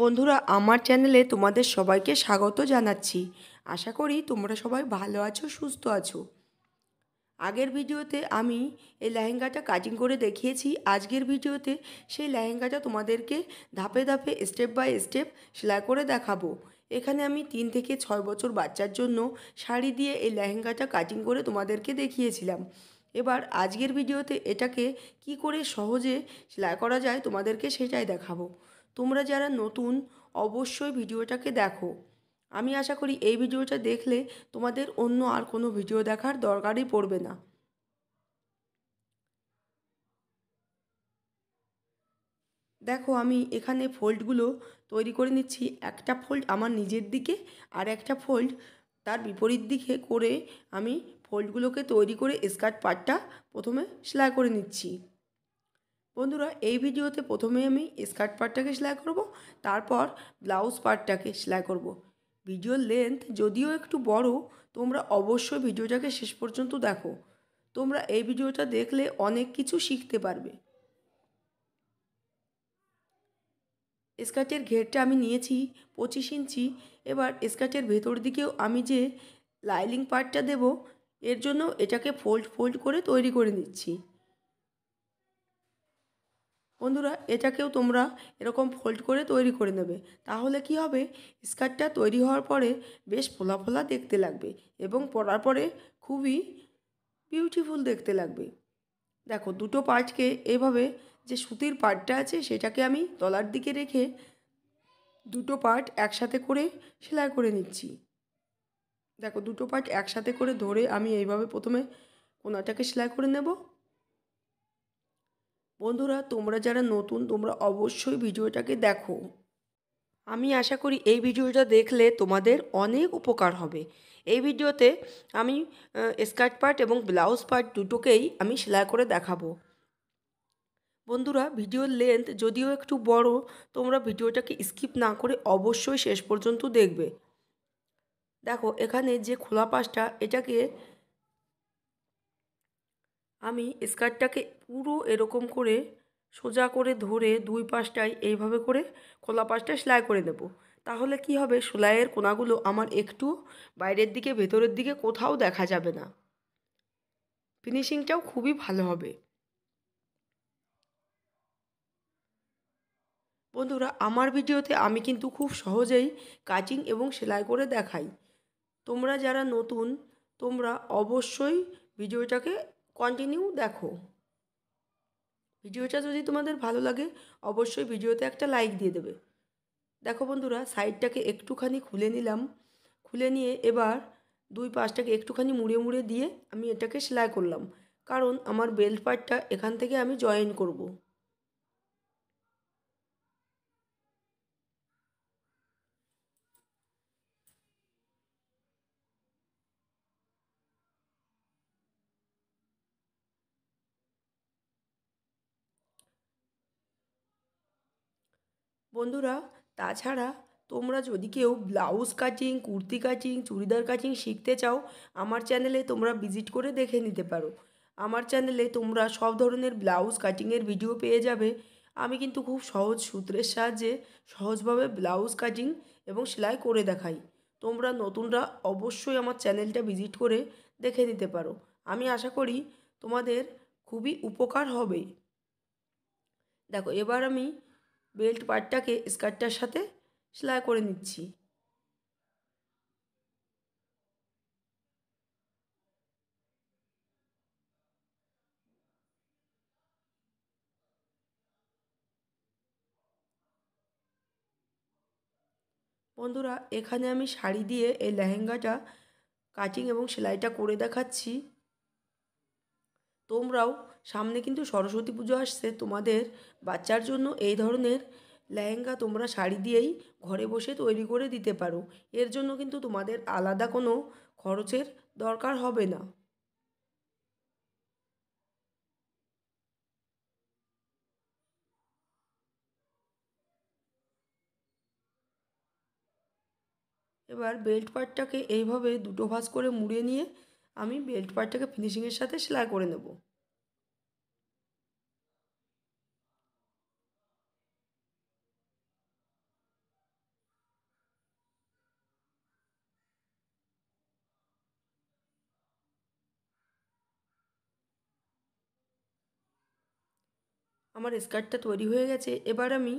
বন্ধুরা আমার চ্যানেলে তোমাদের সবাইকে স্বাগত জানাচ্ছি আশা করি তোমরা সবাই ভালো আছো সুস্থ আছো আগের ভিডিওতে আমি এই লেহেঙ্গাটা কাটিং করে দেখিয়েছি আজকের ভিডিওতে সেই লেহেঙ্গাটা তোমাদেরকে ধাপে ধাপে স্টেপ বাই স্টেপ সেলাই করে দেখাবো এখানে আমি তিন থেকে ছয় বছর বাচ্চার জন্য শাড়ি দিয়ে এই লেহেঙ্গাটা কাটিং করে তোমাদেরকে দেখিয়েছিলাম এবার আজকের ভিডিওতে এটাকে কি করে সহজে সেলাই করা যায় তোমাদেরকে সেটাই দেখাবো তোমরা যারা নতুন অবশ্যই ভিডিওটাকে দেখো আমি আশা করি এই ভিডিওটা দেখলে তোমাদের অন্য আর কোনো ভিডিও দেখার দরকারই পড়বে না দেখো আমি এখানে ফোল্ডগুলো তৈরি করে নিচ্ছি একটা ফোল্ড আমার নিজের দিকে আর একটা ফোল্ড তার বিপরীত দিকে করে আমি ফোল্ডগুলোকে তৈরি করে স্কার্ট পার্টটা প্রথমে সেলাই করে নিচ্ছি বন্ধুরা এই ভিডিওতে প্রথমে আমি স্কার্ট পার্টটাকে সেলাই করব তারপর ব্লাউজ পার্টটাকে সেলাই করব। ভিডিওর লেন্থ যদিও একটু বড় তোমরা অবশ্যই ভিডিওটাকে শেষ পর্যন্ত দেখো তোমরা এই ভিডিওটা দেখলে অনেক কিছু শিখতে পারবে স্কার্টের ঘেরটা আমি নিয়েছি পঁচিশ ইঞ্চি এবার স্কার্টের ভেতর দিকেও আমি যে লাইলিং পার্টটা দেব এর জন্য এটাকে ফোল্ড ফোল্ড করে তৈরি করে নিচ্ছি বন্ধুরা এটাকেও তোমরা এরকম ফোল্ড করে তৈরি করে নেবে তাহলে কি হবে স্কার্টটা তৈরি হওয়ার পরে বেশ ফোলা ফোলা দেখতে লাগবে এবং পরার পরে খুবই বিউটিফুল দেখতে লাগবে দেখো দুটো পার্টকে এভাবে যে সুতির পার্টটা আছে সেটাকে আমি তলার দিকে রেখে দুটো পার্ট একসাথে করে সেলাই করে নিচ্ছি দেখো দুটো পার্ট একসাথে করে ধরে আমি এইভাবে প্রথমে কোনাটাকে সেলাই করে নেব বন্ধুরা তোমরা যারা নতুন তোমরা অবশ্যই ভিডিওটাকে দেখো আমি আশা করি এই ভিডিওটা দেখলে তোমাদের অনেক উপকার হবে এই ভিডিওতে আমি স্কার্ট পার্ট এবং ব্লাউজ পার্ট দুটোকেই আমি সেলাই করে দেখাবো বন্ধুরা ভিডিওর লেন্থ যদিও একটু বড় তোমরা ভিডিওটাকে স্কিপ না করে অবশ্যই শেষ পর্যন্ত দেখবে দেখো এখানে যে খোলা পাশটা এটাকে আমি স্কার্টটাকে পুরো এরকম করে সোজা করে ধরে দুই পাশটায় এইভাবে করে খোলা পাশটায় সেলাই করে নেব তাহলে কি হবে সেলাইয়ের কোনাগুলো আমার একটু বাইরের দিকে ভেতরের দিকে কোথাও দেখা যাবে না ফিনিশিংটাও খুবই ভালো হবে বন্ধুরা আমার ভিডিওতে আমি কিন্তু খুব সহজেই কাটিং এবং সেলাই করে দেখাই তোমরা যারা নতুন তোমরা অবশ্যই ভিডিওটাকে কন্টিনিউ দেখো ভিডিওটা যদি তোমাদের ভালো লাগে অবশ্যই ভিডিওতে একটা লাইক দিয়ে দেবে দেখো বন্ধুরা সাইডটাকে একটুখানি খুলে নিলাম খুলে নিয়ে এবার দুই পাশটাকে একটুখানি মুড়ে মুড়ে দিয়ে আমি এটাকে সেলাই করলাম কারণ আমার বেল্ট পার্টটা এখান থেকে আমি জয়েন করব। বন্ধুরা তাছাড়া তোমরা যদি কেউ blouse cutting kurti cutting churidar cutting শিখতে চাও আমার চ্যানেলে তোমরা ভিজিট করে দেখে নিতে পারো আমার চ্যানেলে তোমরা সব ধরনের ব্লাউজ কাটিংয়ের ভিডিও পেয়ে যাবে আমি কিন্তু খুব সহজ সূত্রের সাহায্যে সহজভাবে ব্লাউজ কাটিং এবং সেলাই করে দেখাই তোমরা নতুনরা অবশ্যই আমার চ্যানেলটা ভিজিট করে দেখে নিতে পারো আমি আশা করি তোমাদের খুবই উপকার হবে দেখো এবার আমি বেল্ট পার্টটাকে স্কার্টটার সাথে সেলাই করে নিচ্ছি বন্ধুরা এখানে আমি শাড়ি দিয়ে এই লেহেঙ্গাটা কাটিং এবং সেলাইটা করে দেখাচ্ছি তোমরাও সামনে কিন্তু সরস্বতী পুজো আসছে তোমাদের বাচ্চার জন্য এই ধরনের লেহেঙ্গা তোমরা শাড়ি দিয়েই ঘরে বসে তৈরি করে দিতে পারো এর জন্য কিন্তু তোমাদের আলাদা কোনো খরচের দরকার হবে না এবার বেল্ট পার্টটাকে এইভাবে দুটো ভাঁজ করে মুড়ে নিয়ে আমি বেল্ট পার্টটাকে ফিনিশিংয়ের সাথে সেলাই করে নেব আমার স্কার্টটা তৈরি হয়ে গেছে এবার আমি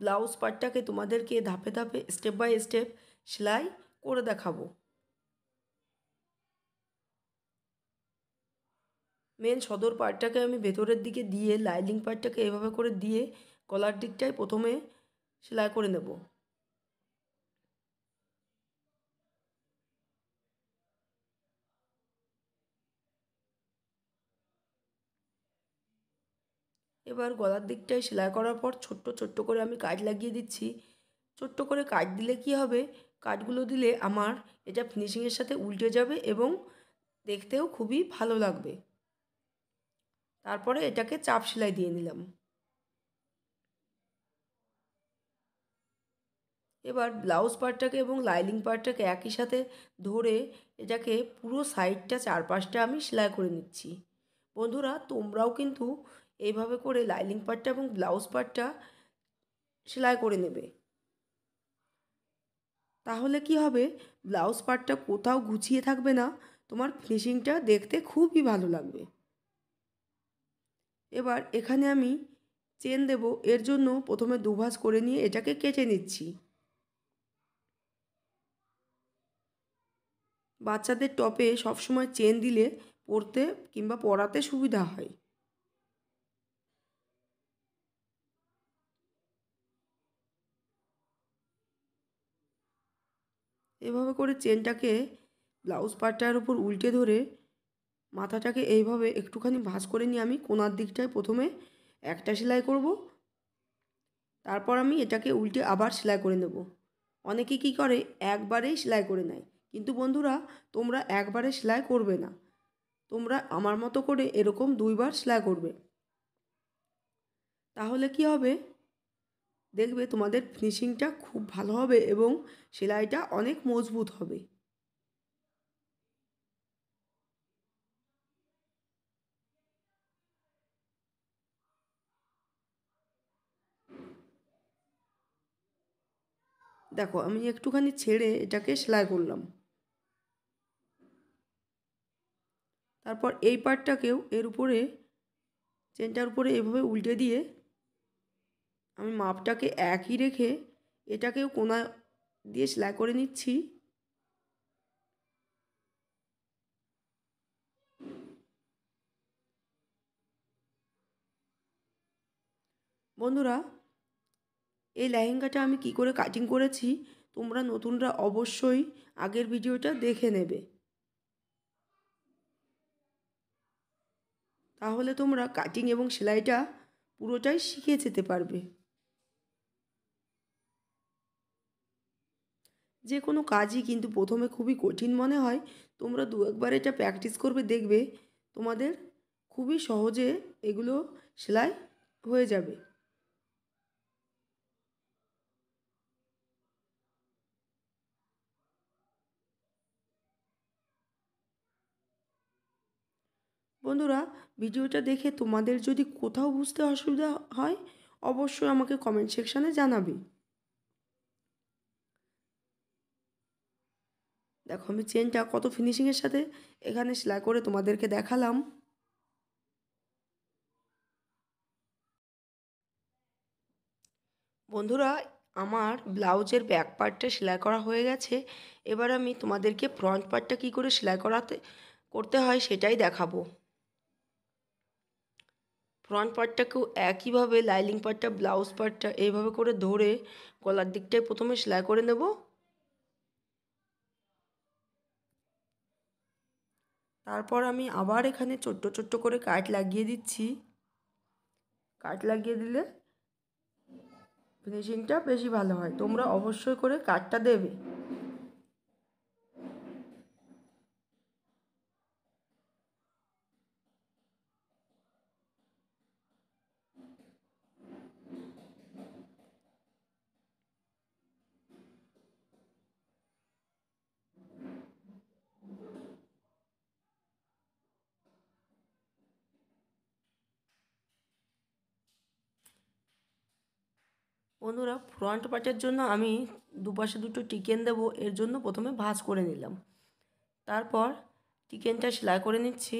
ব্লাউজ পার্টটাকে তোমাদেরকে ধাপে ধাপে স্টেপ বাই স্টেপ সেলাই করে দেখাবো মেন সদর পার্টটাকে আমি ভেতরের দিকে দিয়ে লাইলিং পার্টটাকে এভাবে করে দিয়ে গলার দিকটায় প্রথমে সেলাই করে নেব এবার গলার দিকটায় সেলাই করার পর ছোট্ট ছোট্ট করে আমি কাজ লাগিয়ে দিচ্ছি ছোট্ট করে কাজ দিলে কি হবে কাজগুলো দিলে আমার এটা ফিনিশিংয়ের সাথে উল্টে যাবে এবং দেখতেও খুবই ভালো লাগবে তারপরে এটাকে চাপ সেলাই দিয়ে নিলাম এবার ব্লাউজ পার্টটাকে এবং লাইলিং পার্টটাকে একই সাথে ধরে এটাকে পুরো সাইডটা চারপাশটা আমি সেলাই করে নিচ্ছি বন্ধুরা তোমরাও কিন্তু এইভাবে করে লাইলিং পার্টটা এবং ব্লাউজ পার্টটা সেলাই করে নেবে তাহলে কি হবে ব্লাউজ পার্টটা কোথাও গুছিয়ে থাকবে না তোমার ফিনিশিংটা দেখতে খুবই ভালো লাগবে এবার এখানে আমি চেন দেব এর জন্য প্রথমে দুভাজ করে নিয়ে এটাকে কেচে নিচ্ছি বাচ্চাদের টপে সবসময় চেন দিলে পড়তে কিংবা পড়াতে সুবিধা হয় এভাবে করে চেনটাকে ব্লাউজ পাটটার উপর উল্টে ধরে মাথাটাকে এইভাবে একটুখানি ভাঁজ করে নিয়ে আমি কোনার দিকটায় প্রথমে একটা সেলাই করব তারপর আমি এটাকে উল্টে আবার সেলাই করে নেব অনেকে কি করে একবারেই সেলাই করে নেয় কিন্তু বন্ধুরা তোমরা একবারে সেলাই করবে না তোমরা আমার মতো করে এরকম দুইবার সেলাই করবে তাহলে কি হবে দেখবে তোমাদের ফিনিশিংটা খুব ভালো হবে এবং সেলাইটা অনেক মজবুত হবে দেখো আমি একটুখানি ছেড়ে এটাকে সেলাই করলাম তারপর এই পার্টটাকেও এর উপরে চেনটার উপরে এভাবে উল্টে দিয়ে আমি মাপটাকে একই রেখে এটাকেও কোনা দিয়ে সেলাই করে নিচ্ছি বন্ধুরা এই লেহেঙ্গাটা আমি কি করে কাটিং করেছি তোমরা নতুনরা অবশ্যই আগের ভিডিওটা দেখে নেবে তাহলে তোমরা কাটিং এবং সেলাইটা পুরোটাই শিখে যেতে পারবে যে কোনো কাজই কিন্তু প্রথমে খুবই কঠিন মনে হয় তোমরা দু একবার এটা প্র্যাকটিস করবে দেখবে তোমাদের খুবই সহজে এগুলো সেলাই হয়ে যাবে বন্ধুরা ভিডিওটা দেখে তোমাদের যদি কোথাও বুঝতে অসুবিধা হয় অবশ্যই আমাকে কমেন্ট সেকশানে জানাবে দেখো আমি চেনটা কত ফিনিশিংয়ের সাথে এখানে সেলাই করে তোমাদেরকে দেখালাম বন্ধুরা আমার ব্লাউজের ব্যাক পার্টটা সেলাই করা হয়ে গেছে এবার আমি তোমাদেরকে ফ্রন্ট পার্টটা কী করে সেলাই করাতে করতে হয় সেটাই দেখাবো ফ্রন্ট পার্টটাকেও একইভাবে লাইলিং পার্টটা ব্লাউজ পার্টটা এইভাবে করে ধরে গলার দিকটায় প্রথমে সেলাই করে নেব তারপর আমি আবার এখানে ছোট্ট ছোট্ট করে কাট লাগিয়ে দিচ্ছি কাট লাগিয়ে দিলে ফিনিশিংটা বেশি ভালো হয় তোমরা অবশ্যই করে কাটটা দেবে বন্ধুরা ফ্রন্ট পার্টের জন্য আমি দুপাশে দুটো টিকেন দেবো এর জন্য প্রথমে ভাজ করে নিলাম তারপর টিকেনটা সেলাই করে নিচ্ছি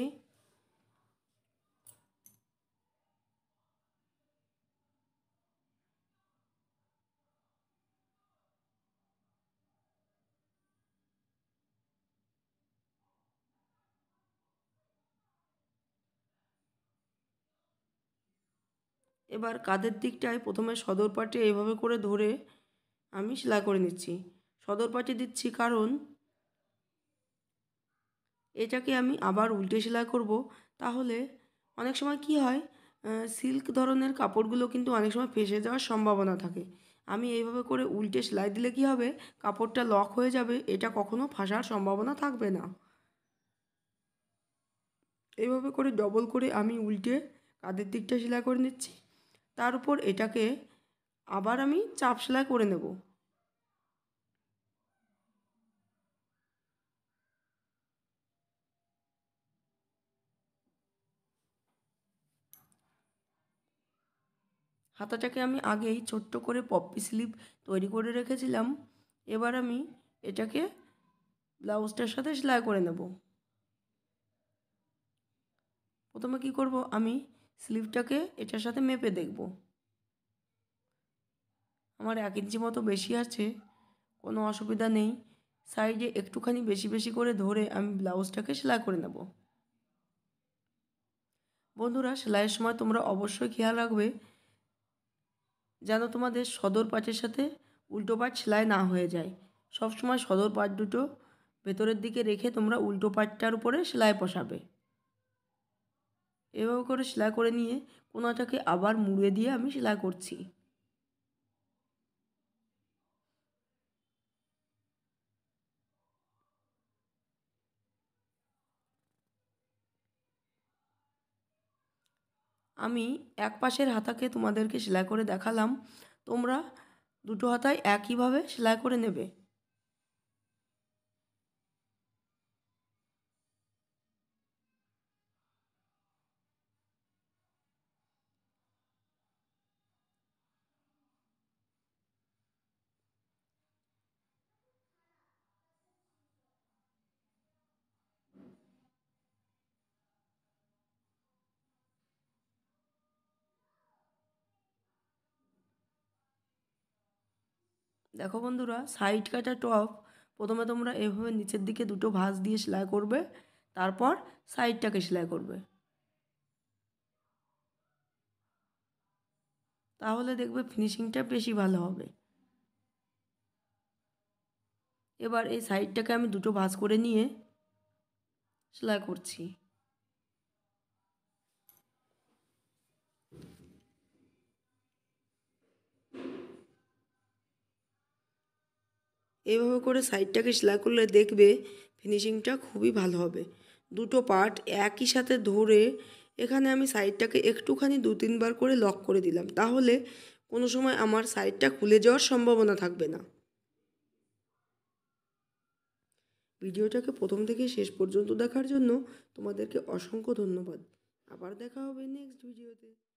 এবার কাঁধের দিকটায় প্রথমে সদর পাটি এইভাবে করে ধরে আমি সেলাই করে নিচ্ছি সদর পাটি দিচ্ছি কারণ এটাকে আমি আবার উল্টে সেলাই করব তাহলে অনেক সময় কি হয় সিল্ক ধরনের কাপড়গুলো কিন্তু অনেক সময় ফেসে যাওয়ার সম্ভাবনা থাকে আমি এইভাবে করে উল্টে সেলাই দিলে কি হবে কাপড়টা লক হয়ে যাবে এটা কখনো ফাঁসার সম্ভাবনা থাকবে না এইভাবে করে ডবল করে আমি উল্টে কাঁধের দিকটা সেলাই করে নিচ্ছি তার উপর এটাকে আবার আমি চাপ সেলাই করে নেব হাতাটাকে আমি আগেই ছোট্ট করে পপি স্লিপ তৈরি করে রেখেছিলাম এবার আমি এটাকে ব্লাউজটার সাথে সেলাই করে নেব প্রথমে কি করব আমি স্লিভটাকে এটার সাথে মেপে দেখব আমার এক ইঞ্চি মতো বেশি আছে কোনো অসুবিধা নেই সাইডে একটুখানি বেশি বেশি করে ধরে আমি ব্লাউজটাকে সেলাই করে নেব বন্ধুরা সেলাইয়ের সময় তোমরা অবশ্যই খেয়াল রাখবে যেন তোমাদের সদর পাটের সাথে উল্টো পাট সেলাই না হয়ে যায় সবসময় সদর পাট দুটো ভেতরের দিকে রেখে তোমরা উল্টো পাটটার উপরে সেলাই বসাবে এভাবে করে সেলাই করে নিয়ে কোনাটাকে আবার মুড়ে দিয়ে আমি সেলাই করছি আমি এক পাশের হাতাকে তোমাদেরকে সেলাই করে দেখালাম তোমরা দুটো হাতায় একইভাবে সেলাই করে নেবে দেখো বন্ধুরা সাইড কাটা টপ প্রথমে তোমরা এভাবে নিচের দিকে দুটো ভাঁজ দিয়ে সেলাই করবে তারপর সাইডটাকে সেলাই করবে তাহলে দেখবে ফিনিশিংটা বেশি ভালো হবে এবার এই সাইডটাকে আমি দুটো ভাঁজ করে নিয়ে সেলাই করছি এইভাবে করে সাইডটাকে সেলাই করলে দেখবে ফিনিশিংটা খুবই ভালো হবে দুটো পার্ট একই সাথে ধরে এখানে আমি সাইডটাকে একটুখানি দু তিনবার করে লক করে দিলাম তাহলে কোনো সময় আমার সাইডটা খুলে যাওয়ার সম্ভাবনা থাকবে না ভিডিওটাকে প্রথম থেকে শেষ পর্যন্ত দেখার জন্য তোমাদেরকে অসংখ্য ধন্যবাদ আবার দেখা হবে নেক্সট ভিডিওতে